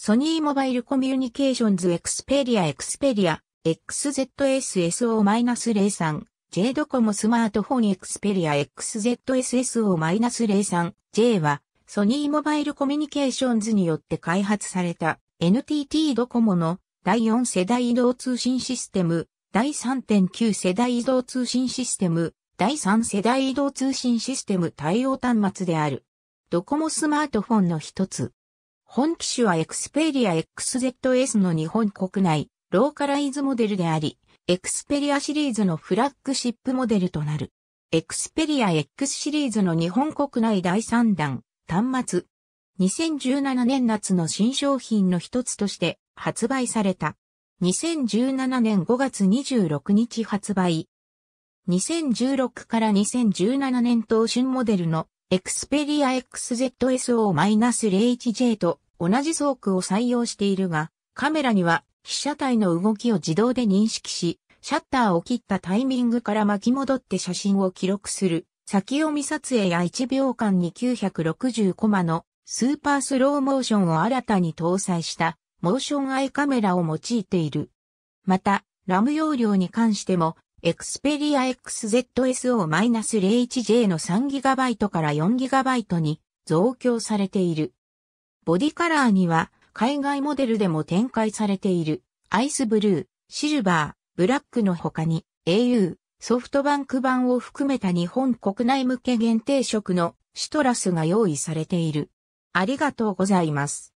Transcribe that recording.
ソニーモバイルコミュニケーションズエクスペリアエクスペリア XZSSO-03 J ドコモスマートフォンエクスペリア XZSSO-03 J はソニーモバイルコミュニケーションズによって開発された NTT ドコモの第4世代移動通信システム、第3.9世代移動通信システム、第3世代移動通信システム対応端末である。ドコモスマートフォンの一つ。本機種はエクスペリア XZS の日本国内ローカライズモデルであり、エクスペリアシリーズのフラッグシップモデルとなる。エクスペリア X シリーズの日本国内第3弾端末。2017年夏の新商品の一つとして発売された。2017年5月26日発売。2016から2017年当春モデルのエクスペリア XZSO-01J と同じソークを採用しているが、カメラには被写体の動きを自動で認識し、シャッターを切ったタイミングから巻き戻って写真を記録する、先読み撮影や1秒間に960コマのスーパースローモーションを新たに搭載したモーションアイカメラを用いている。また、ラム容量に関しても、Xperia XZSO-01J の 3GB から 4GB に増強されている。ボディカラーには海外モデルでも展開されているアイスブルー、シルバー、ブラックの他に au、ソフトバンク版を含めた日本国内向け限定色のシトラスが用意されている。ありがとうございます。